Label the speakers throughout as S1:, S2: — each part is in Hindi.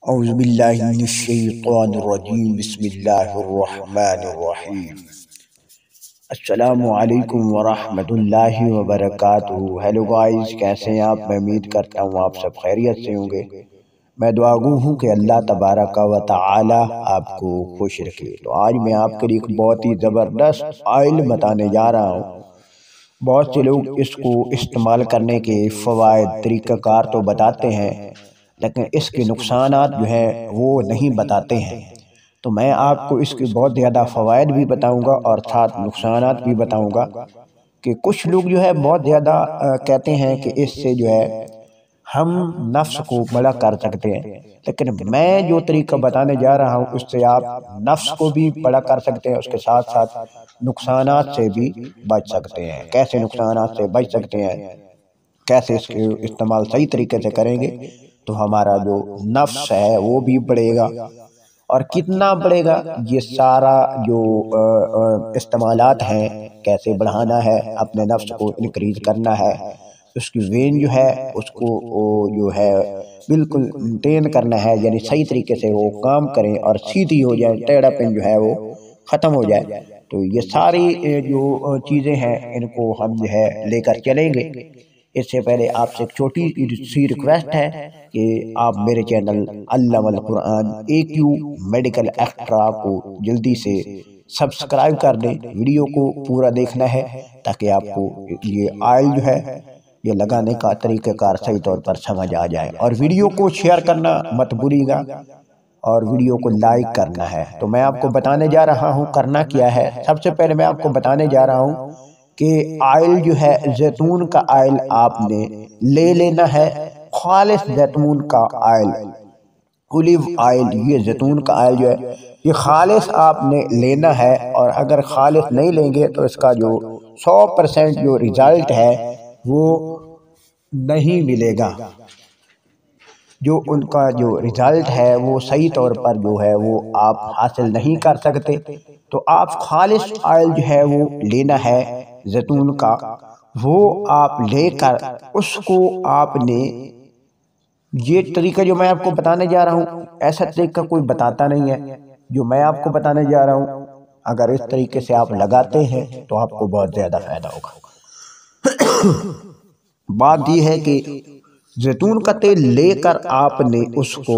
S1: السلام عليكم ورحمة الله وبركاته हेलो गाइस कैसे हैं आप मैं उम्मीद करता हूँ आप सब खैरियत से होंगे मैं दुआगू हूँ कि अल्लाह तबारक व तआला आपको खुश रखे तो आज मैं आपके लिए एक बहुत ही ज़बरदस्त आयल बताने जा रहा हूँ बहुत से लोग इसको इस्तेमाल करने के फ़वाद तरीक़ाकार तो बताते हैं लेकिन इसके नुकसान जो हैं वो नहीं बताते हैं तो मैं आपको इसके बहुत ज़्यादा फ़वाद भी बताऊँगा और साथ नुकसान भी बताऊँगा कि कुछ लोग जो है बहुत ज़्यादा कहते हैं कि इससे जो है हम नफ्स को बड़ा कर सकते हैं लेकिन मैं जो तरीका बताने जा रहा हूँ उससे आप नफ्स को भी बड़ा कर सकते हैं उसके साथ साथ नुकसान से भी बच सकते हैं कैसे नुकसान से बच सकते हैं कैसे इसके इस्तेमाल सही तरीके से करेंगे तो हमारा जो नफ्स है वो भी बढ़ेगा और कितना बढ़ेगा ये सारा जो इस्तेमाल हैं कैसे बढ़ाना है अपने नफ्स को इनक्रीज करना है उसकी वेन जो है उसको जो है बिल्कुल मेनटेन करना है यानी सही तरीके से वो काम करें और सीधी हो जाए टेढ़ापिन जो है वो ख़त्म हो जाए तो ये सारी जो चीज़ें हैं इनको हम जो है लेकर चलेंगे इससे पहले आपसे एक छोटी सी रिक्वेस्ट है कि आप मेरे चैनल अल्लाह कुरान ए क्यू मेडिकल एक्ट्रा को जल्दी से सब्सक्राइब कर दें वीडियो को पूरा देखना है ताकि आपको ये आयल जो है ये लगाने का तरीक़ार सही तौर पर समझ आ जाए और वीडियो को शेयर करना मत भूलिएगा और वीडियो को लाइक करना है तो मैं आपको बताने जा रहा हूँ करना क्या है सबसे पहले मैं आपको बताने जा रहा हूँ कि आयल जो है जैतून का आयल आपने ले लेना है खालिश जैतून का आयल ओलिव आयल ये जैतून का आयल जो है ये खालिश आपने लेना है और अगर खालिश नहीं लेंगे तो इसका जो सौ परसेंट जो रिज़ल्ट है वो नहीं मिलेगा जो उनका जो रिज़ल्ट है वो सही तौर पर जो है वो आप हासिल नहीं कर सकते तो आप खालिश आयल जो है वो लेना है जैतून का वो आप लेकर उसको आपने ये तरीका जो मैं आपको बताने जा रहा हूँ ऐसा तरीका कोई बताता नहीं है जो मैं आपको बताने जा रहा हूँ अगर इस तरीके से आप लगाते हैं तो आपको बहुत ज़्यादा फ़ायदा होगा बात यह है कि जैतून का तेल लेकर आपने उसको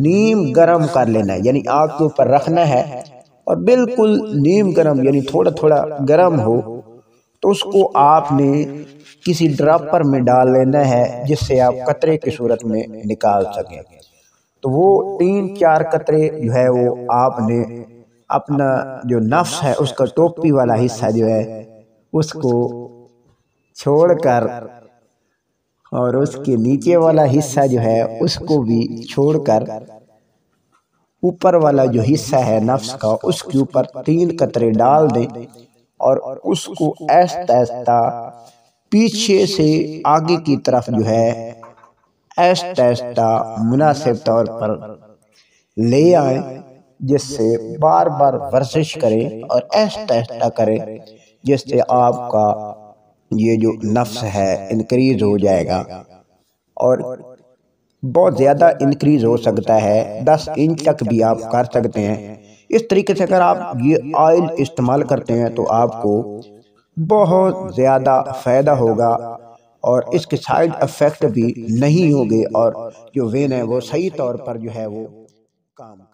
S1: नीम गरम कर लेना है यानी आग के ऊपर रखना है और बिल्कुल नीम गरम यानी थोड़ा थोड़ा गरम हो तो उसको आपने किसी ड्रापर में डाल लेना है जिससे आप कतरे की सूरत में निकाल सकें तो वो तीन चार कतरे जो है वो आपने अपना जो नफ्स है उसका टोपी वाला हिस्सा जो है उसको छोड़कर और उसके नीचे वाला हिस्सा जो है उसको भी छोड़कर ऊपर वाला जो हिस्सा है नफ्स का उसके ऊपर तीन कतरे डाल दें और उसको ऐसा ऐसा पीछे से आगे की तरफ जो है ऐसा ऐसा मुनासिब तौर पर ले आए जिससे बार बार वर्जिश करें और ऐसा ऐसा करें जिससे आपका ये जो नफ्स है इंक्रीज हो जाएगा और बहुत ज़्यादा इंक्रीज हो सकता है दस इंच तक भी आप कर सकते हैं इस तरीके से अगर आप ये ऑयल इस्तेमाल करते हैं तो आपको बहुत ज़्यादा फ़ायदा होगा और इसके साइड इफ़ेक्ट भी नहीं होंगे और जो वेन है वो सही तौर पर जो है वो काम